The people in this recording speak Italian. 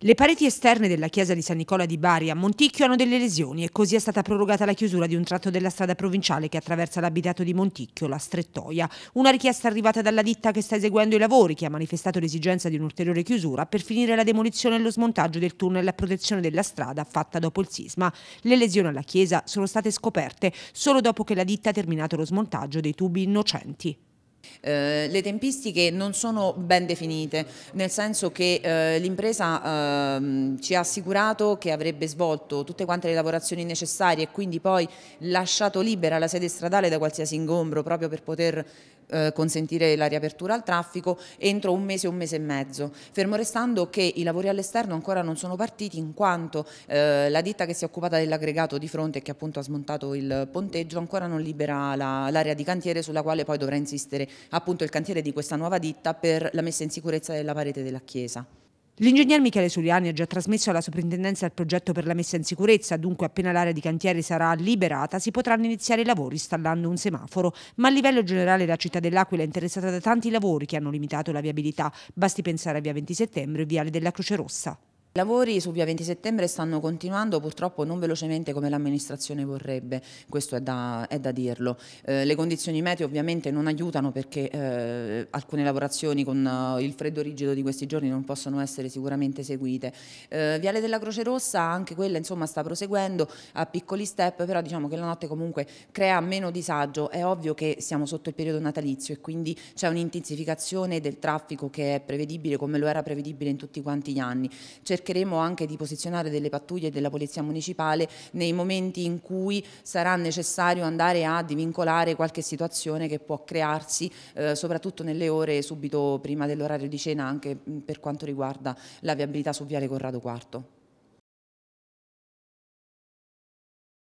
Le pareti esterne della chiesa di San Nicola di Bari a Monticchio hanno delle lesioni e così è stata prorogata la chiusura di un tratto della strada provinciale che attraversa l'abitato di Monticchio, la Strettoia. Una richiesta arrivata dalla ditta che sta eseguendo i lavori, che ha manifestato l'esigenza di un'ulteriore chiusura per finire la demolizione e lo smontaggio del tunnel a protezione della strada fatta dopo il sisma. Le lesioni alla chiesa sono state scoperte solo dopo che la ditta ha terminato lo smontaggio dei tubi innocenti. Eh, le tempistiche non sono ben definite, nel senso che eh, l'impresa eh, ci ha assicurato che avrebbe svolto tutte quante le lavorazioni necessarie e quindi poi lasciato libera la sede stradale da qualsiasi ingombro proprio per poter eh, consentire la riapertura al traffico entro un mese, un mese e mezzo, fermo restando che i lavori all'esterno ancora non sono partiti in quanto eh, la ditta che si è occupata dell'aggregato di fronte e che appunto ha smontato il ponteggio ancora non libera l'area la, di cantiere sulla quale poi dovrà insistere appunto il cantiere di questa nuova ditta per la messa in sicurezza della parete della chiesa. L'ingegner Michele Suliani ha già trasmesso alla soprintendenza il progetto per la messa in sicurezza, dunque appena l'area di cantiere sarà liberata si potranno iniziare i lavori installando un semaforo, ma a livello generale la città dell'Aquila è interessata da tanti lavori che hanno limitato la viabilità, basti pensare a via 20 settembre e viale della Croce Rossa. I lavori su via 20 settembre stanno continuando purtroppo non velocemente come l'amministrazione vorrebbe, questo è da, è da dirlo. Eh, le condizioni meteo ovviamente non aiutano perché eh, alcune lavorazioni con eh, il freddo rigido di questi giorni non possono essere sicuramente eseguite. Eh, Viale della Croce Rossa anche quella insomma sta proseguendo a piccoli step, però diciamo che la notte comunque crea meno disagio, è ovvio che siamo sotto il periodo natalizio e quindi c'è un'intensificazione del traffico che è prevedibile come lo era prevedibile in tutti quanti gli anni. Cerchiamo cercheremo anche di posizionare delle pattuglie della Polizia Municipale nei momenti in cui sarà necessario andare a divincolare qualche situazione che può crearsi eh, soprattutto nelle ore subito prima dell'orario di cena anche mm, per quanto riguarda la viabilità su Viale Corrado IV.